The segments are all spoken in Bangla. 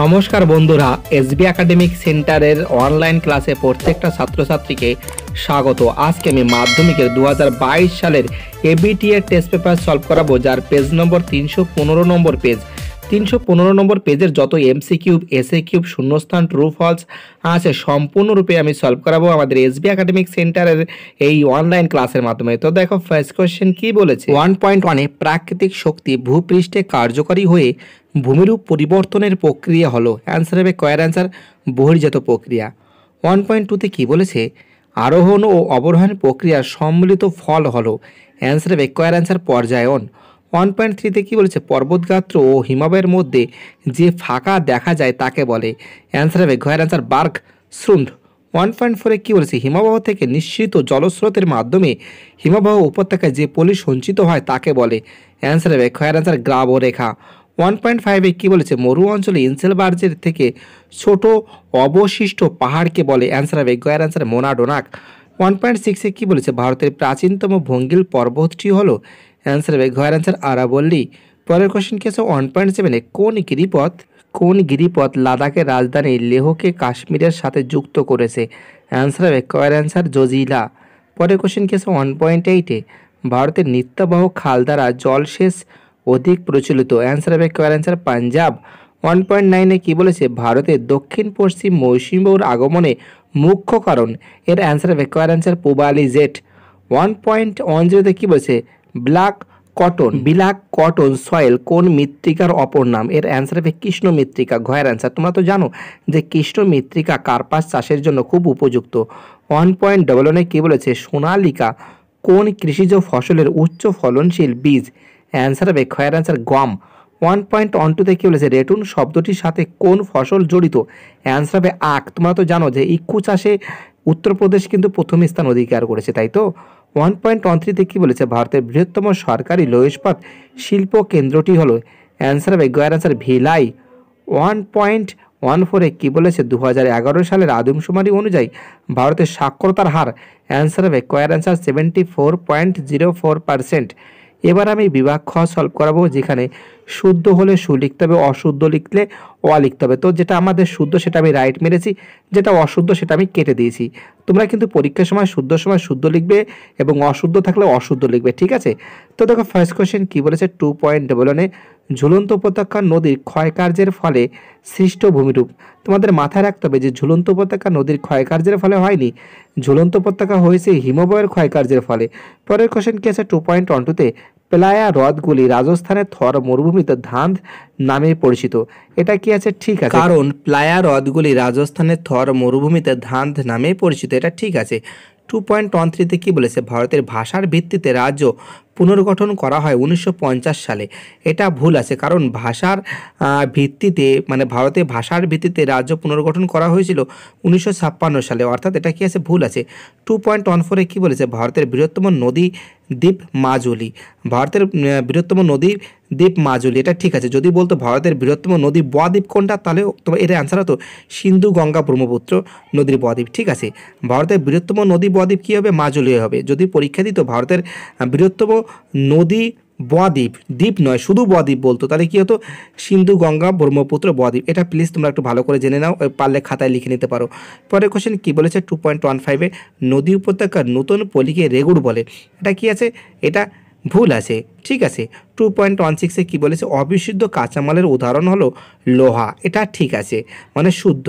নমস্কার বন্ধুরা এসবি একাডেমিক সেন্টারের অনলাইন ক্লাসে প্রত্যেকটা ছাত্রছাত্রীকে স্বাগত আজকে আমি মাধ্যমিকের দু সালের এবিটিএ টেস্ট পেপার সলভ করাবো যার পেজ নম্বর তিনশো নম্বর পেজ তিনশো পনেরো নম্বর পেজের যত এমসি কিউব এসএ কিউব শূন্যস্থান ট্রু ফলস আছে সম্পূর্ণরূপে আমি সলভ করাবো আমাদের এসবি একাডেমিক সেন্টারের এই অনলাইন ক্লাসের মাধ্যমে তো দেখো ফার্স্ট কোয়েশ্চেন কী বলেছে ওয়ান পয়েন্ট ওয়ানে প্রাকৃতিক শক্তি ভূপৃষ্ঠে কার্যকরী হয়ে ভূমিরূপ পরিবর্তনের প্রক্রিয়া হলো অ্যান্সার হবে কয়ের অ্যান্সার বহির্জাত প্রক্রিয়া ওয়ান পয়েন্ট টুতে কী বলেছে আরোহণ ও অবরোহণ প্রক্রিয়া সম্মিলিত ফল হলো অ্যান্সার হবে কয়ের অ্যান্সার পর্যায়ন ওয়ান পয়েন্ট থ্রিতে কী বলেছে পর্বতগাত্র ও হিমাবয়ের মধ্যে যে ফাঁকা দেখা যায় তাকে বলে অ্যান্সার হবে ঘয়ের answer bergschrund one point ফোরে কী বলেছে হিমাবহ থেকে নিঃসৃত জলস্রোতের মাধ্যমে হিমাবহ উপত্যকায় যে পলি সঞ্চিত হয় তাকে বলে অ্যান্সার হবে ঘয়ের অ্যান্সার গ্রাব রেখা ওয়ান পয়েন্ট ফাইভে কী বলেছে মরু অঞ্চলে ইনসেলবার্জের থেকে ছোট অবশিষ্ট পাহাড়কে বলে অ্যান্সার হবে ঘয়ের অ্যান্সার মোনাডোনাক ওয়ান পয়েন্ট সিক্সে কী বলেছে ভারতের প্রাচীনতম ভঙ্গিল পর্বতটি হলো অ্যান্সার হবে ঘয়ের অ্যান্সার আরাবল্লী পরের কোয়েশন কি আছে ওয়ান পয়েন্ট সেভেনে কোন গিরিপথ কোন গিরিপথ লাদাখের রাজধানী লেহকে কাশ্মীরের সাথে যুক্ত করেছে অ্যান্সার হবে কয়ের অ্যান্সার জজিলা পরের কোশ্চেন কি আছে ওয়ান পয়েন্ট এইটে ভারতের নিত্যবাহ খাল দ্বারা জলসেচ অধিক প্রচলিত অ্যান্সার হবে কয়ের অ্যান্সার পাঞ্জাব ওয়ান পয়েন্ট নাইনে কী বলেছে ভারতের দক্ষিণ পশ্চিম মৌসুমী আগমনে মুখ্য কারণ এর অ্যান্সার হবে কয়ের অ্যান্সার পুবালি জেট ওয়ান পয়েন্ট ওয়ান জিরোতে কী বলেছে black cotton black cotton soil কোন মৃত্তিকার অপর নাম এর অ্যান্সার হবে কৃষ্ণ মৃত্তিকা ঘয়ের অ্যান্সার তোমরা তো জানো যে কৃষ্ণ মৃত্তিকা কার্পাস চাষের জন্য খুব উপযুক্ত ওয়ান পয়েন্ট ডবল ওয়ানে কী বলেছে সোনালিকা কোন কৃষিজ ফসলের উচ্চ ফলনশীল বীজ অ্যান্সার হবে ঘয়ের অ্যান্সার গম ওয়ান পয়েন্ট ওয়ান টুতে কী বলেছে রেটুন শব্দটির সাথে কোন ফসল জড়িত অ্যান্সার হবে আখ তোমরা তো জানো যে ইক্ষু চাষে উত্তরপ্রদেশ কিন্তু প্রথম স্থান অধিকার করেছে তাই তো ওয়ান পয়েন্ট ওয়ান থ্রিতে কী বলেছে ভারতের বৃহত্তম সরকারি লৌ ইস্পাত শিল্প কেন্দ্রটি হলো অ্যান্সার হবে গয়ার answer Bhilai one point one ফোরে কী বলেছে দু হাজার সালের আদমশুমারি অনুযায়ী ভারতের সাক্ষরতার হার অ্যান্সার হবে কয়ার answer seventy four point zero four percent এবার আমি বিভাগ খ সলভ করাবো যেখানে শুদ্ধ হলে সু লিখতে হবে অশুদ্ধ লিখলে অ লিখতে হবে তো যেটা আমাদের শুদ্ধ সেটা আমি রাইট মেরেছি যেটা অশুদ্ধ সেটা আমি কেটে দিয়েছি তোমরা কিন্তু পরীক্ষার সময় শুদ্ধ সময় শুদ্ধ লিখবে এবং অশুদ্ধ থাকলে অশুদ্ধ লিখবে ঠিক আছে তো দেখো ফার্স্ট কোয়েশ্চেন কী বলেছে টু পয়েন্ট ডবল ওয়ানে ঝুলন্ত উপত্যকা নদীর ক্ষয়কার্যের ফলে সৃষ্ট ভূমিরূপ তোমাদের মাথায় রাখতে হবে যে ঝুলন্ত উপত্যকা নদীর ক্ষয়কার্যের ফলে হয়নি ঝুলন্ত উপত্যকা হয়েছে হিমবয়ের ক্ষয়কার্যের ফলে পরের কোশ্চেন কি আছে টু পয়েন্ট ওয়ান টুতে প্লায়া হ্রদগুলি রাজস্থানের থর মরুভূমিতে ধান নামে পরিচিত এটা কি আছে ঠিক আছে কারণ প্লায়া হ্রদগুলি রাজস্থানের থর মরুভূমিতে ধান নামে পরিচিত এটা ঠিক আছে টু পয়েন্ট ওয়ান থ্রিতে কী বলেছে ভারতের ভাষার ভিত্তিতে রাজ্য পুনর্গঠন করা হয় উনিশশো সালে এটা ভুল আছে কারণ ভাষার ভিত্তিতে মানে ভারতে ভাষার ভিত্তিতে রাজ্য পুনর্গঠন করা হয়েছিল উনিশশো সালে অর্থাৎ এটা কি আছে ভুল আছে টু পয়েন্ট ওয়ান ফোরে কী বলেছে ভারতের বৃহত্তম নদী দ্বীপ মাজুলি ভারতের বৃহত্তম নদী দ্বীপ মাজুলি এটা ঠিক আছে যদি বলতো ভারতের বৃহত্তম নদী বদ্বীপ কোনটা তাহলে তোমার এর অ্যান্সার হতো সিন্ধু গঙ্গা ব্রহ্মপুত্র নদীর বদ্বীপ ঠিক আছে ভারতের বৃহত্তম নদী বদ্বীপ কী হবে মাজুলি হবে যদি পরীক্ষা দিত ভারতের বৃহত্তম নদী বদ্বীপ দ্বীপ নয় শুধু বদ্বীপ বলতো তাহলে কী হতো সিন্ধু গঙ্গা ব্রহ্মপুত্র বদ্বীপ এটা প্লিজ তোমরা একটু ভালো করে জেনে নাও পারলে খাতায় লিখে নিতে পারো পরের কোশ্চেন কী বলেছে টু পয়েন্ট ওয়ান ফাইভে নদী উপত্যকার নতুন পলিকে রেগুড় বলে এটা কি আছে এটা ভুল আছে ঠিক আছে টু পয়েন্ট ওয়ান সিক্সে কী বলেছে অবিশুদ্ধ কাঁচামালের উদাহরণ হলো লোহা এটা ঠিক আছে মানে শুদ্ধ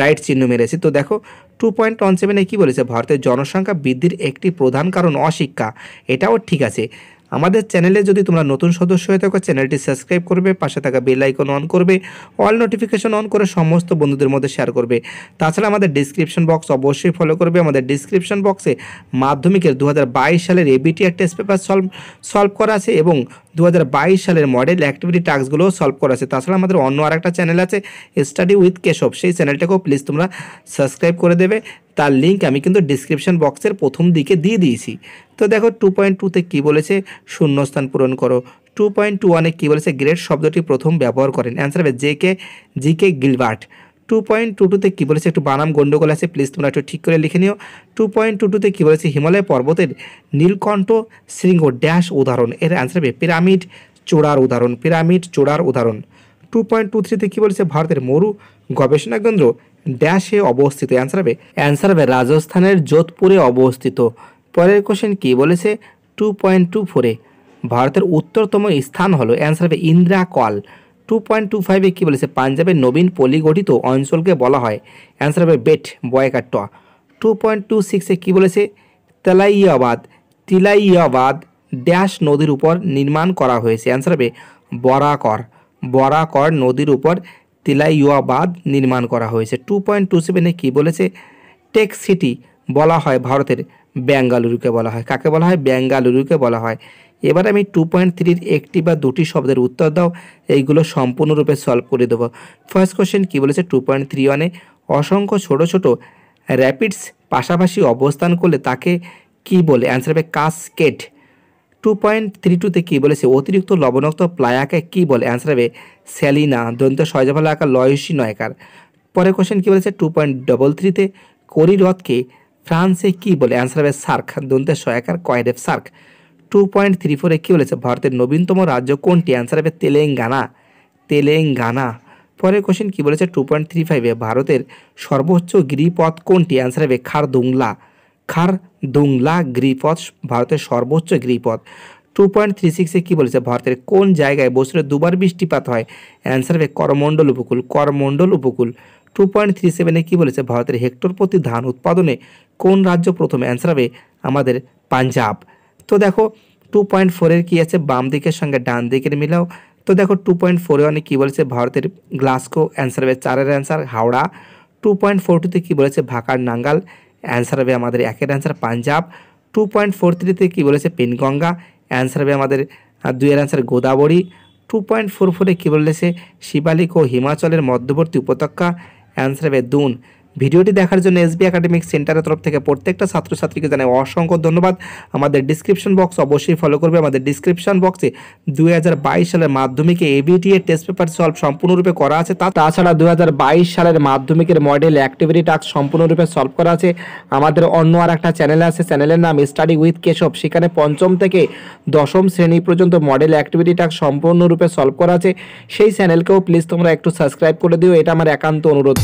রাইট চিহ্ন মেরেছে তো দেখো টু পয়েন্ট ওয়ান সেভেনে কী বলেছে ভারতের জনসংখ্যা বৃদ্ধির একটি প্রধান কারণ অশিক্ষা এটাও ঠিক আছে আমাদের চ্যানেলে যদি তোমরা নতুন সদস্য হয়ে থাকো চ্যানেলটি সাবস্ক্রাইব করবে পাশে থাকা বেল আইকন অন করবে অল নোটিফিকেশন অন করে সমস্ত বন্ধুদের মধ্যে শেয়ার করবে তাছাড়া আমাদের ডিসক্রিপশন বক্স অবশ্যই ফলো করবে আমাদের ডিসক্রিপশন বক্সে মাধ্যমিকের দু সালের ABT test paper solve solve করা আছে এবং দু সালের মডেল অ্যাক্টিভিটি টাস্কগুলো সলভ করা আছে তাছাড়া আমাদের অন্য আরেকটা চ্যানেল আছে স্টাডি উইথ কেশব সেই চ্যানেলটাকেও প্লিজ তোমরা সাবস্ক্রাইব করে দেবে তার লিঙ্ক আমি কিন্তু ডেসক্রিপশন বক্সের প্রথম দিকে দিয়ে দিয়েছি তো দেখো টু পয়েন্ট টুতে কী বলেছে শূন্যস্থান পূরণ করো টু পয়েন্ট টু ওয়ানে কী বলেছে গ্রেট শব্দটি প্রথম ব্যবহার করেন অ্যান্সার হবে J K G K Gilbert two point two টুতে কী বলেছে একটু বানাম গণ্ডগোল আছে প্লিজ তোমরা একটু ঠিক করে লিখে নিও টু পয়েন্ট টু টুতে কী বলেছে হিমালয় পর্বতের নীলকণ্ঠ শৃঙ্গ ড্যাশ উদাহরণ এর অ্যান্সার হবে পিরামিড চূড়ার উদাহরণ পিরামিড চূড়ার উদাহরণ টু পয়েন্ট টু থ্রিতে কী বলেছে ভারতের মরু গবেষণা কেন্দ্র ড্যাশে অবস্থিত অ্যান্সার হবে অ্যান্সার হবে রাজস্থানের যোধপুরে অবস্থিত পরের কোশ্চেন কী বলেছে টু পয়েন্ট টু ফোরে ভারতের উত্তরতম স্থান হলো অ্যান্সার হবে ইন্দ্রা কল টু পয়েন্ট টু ফাইভে কী বলেছে পাঞ্জাবের নবীন পলিগঠিত অঞ্চলকে বলা হয় অ্যান্সার হবে বেট বয়কার টু পয়েন্ট টু সিক্সে কী বলেছে তেলাইয়াবাদ তিলাইয়াবাদ ড্যাশ নদীর উপর নির্মাণ করা হয়েছে অ্যান্সার হবে বরাকর বরাকর নদীর উপর তিলাইয়াবাদ নির্মাণ করা হয়েছে টু পয়েন্ট টু সেভেনে কী বলেছে টেক সিটি বলা হয় ভারতের বেঙ্গালুরুকে বলা হয় কাকে বলা হয় বেঙ্গালুরুকে বলা হয় এবার আমি টু পয়েন্ট থ্রির একটি বা দুটি শব্দের উত্তর দাও এইগুলো সম্পূর্ণরূপে সলভ করে দেবো ফার্স্ট কোশ্চেন কী বলেছে টু পয়েন্ট থ্রি ওয়ানে অসংখ্য ছোট ছোট র্যাপিডস পাশাপাশি অবস্থান করলে তাকে কি বলে অ্যান্সার হবে কাসকেট টু পয়েন্ট থ্রি টুতে কী বলেছে অতিরিক্ত লবণাক্ত প্লায়াকে কি বলে অ্যান্সার হবে স্যালিনা দন্ত সহজাফলা আকার লয়সি নয়কার পরে কোশ্চেন কী বলেছে টু পয়েন্ট ডবল থ্রিতে করি রথকে ফ্রান্সে কী বলে অ্যান্সার হবে সার্ক দন্তের সহায়কার কয়েডেফ সার্ক টু পয়েন্ট থ্রি ফোরে কী বলেছে ভারতের নবীনতম রাজ্য কোনটি অ্যান্সার হবে তেলেঙ্গানা তেলেঙ্গানা পরের কোশ্চেন কী বলেছে টু পয়েন্ট থ্রি ফাইভে ভারতের সর্বোচ্চ গিরিপথ কোনটি অ্যান্সার হবে খারদুংলা খারদুংলা গিরিপথ ভারতের সর্বোচ্চ গিরিপথ টু পয়েন্ট থ্রি সিক্সে কী বলেছে ভারতের কোন জায়গায় বছরে দুবার বৃষ্টিপাত হয় অ্যান্সার হবে করমণ্ডল উপকূল করমণ্ডল উপকূল টু পয়েন্ট থ্রি সেভেনে কী বলেছে ভারতের হেক্টর প্রতি ধান উৎপাদনে কোন রাজ্য প্রথম অ্যান্সার হবে আমাদের পাঞ্জাব তো দেখো টু পয়েন্ট ফোরের কী আছে বাম দিকের সঙ্গে ডান দিকের মিলাও তো দেখো টু পয়েন্ট ফোরে অনেক কী বলেছে ভারতের গ্লাসকো অ্যান্সার হবে চারের answer Howrah two point four টুতে কী বলেছে ভাকার নাঙ্গাল অ্যান্সার হবে আমাদের একের answer Punjab two point four থ্রিতে কী বলেছে পেনগঙ্গা অ্যান্সার হবে আমাদের দুইয়ের answer Godavari two point four ফোরে কী বলেছে শিবালিক ও হিমাচলের মধ্যবর্তী উপত্যকা অ্যান্সার হবে দুন ভিডিওটি দেখার জন্য এসবি একাডেমিক সেন্টারের তরফ থেকে প্রত্যেকটা ছাত্রছাত্রীকে জানাই অসংখ্য ধন্যবাদ আমাদের ডিসক্রিপশন বক্স অবশ্যই ফলো করবে আমাদের ডিসক্রিপশন বক্সে দুই সালের মাধ্যমিকে এবিটিএ টেস্ট পেপার সলভ সম্পূর্ণরূপে করা আছে তা তাছাড়া দুই সালের মাধ্যমিকের মডেল অ্যাক্টিভিটি টাস্ক সম্পূর্ণরূপে সলভ করা আছে আমাদের অন্য আর একটা চ্যানেল আছে চ্যানেলের নাম স্টাডি উইথ কেশব সেখানে পঞ্চম থেকে দশম শ্রেণী পর্যন্ত মডেল অ্যাক্টিভিটি টাস্ক সম্পূর্ণরূপে সলভ করা আছে সেই চ্যানেলকেও প্লিজ তোমরা একটু সাবস্ক্রাইব করে দিও এটা আমার একান্ত অনুরোধ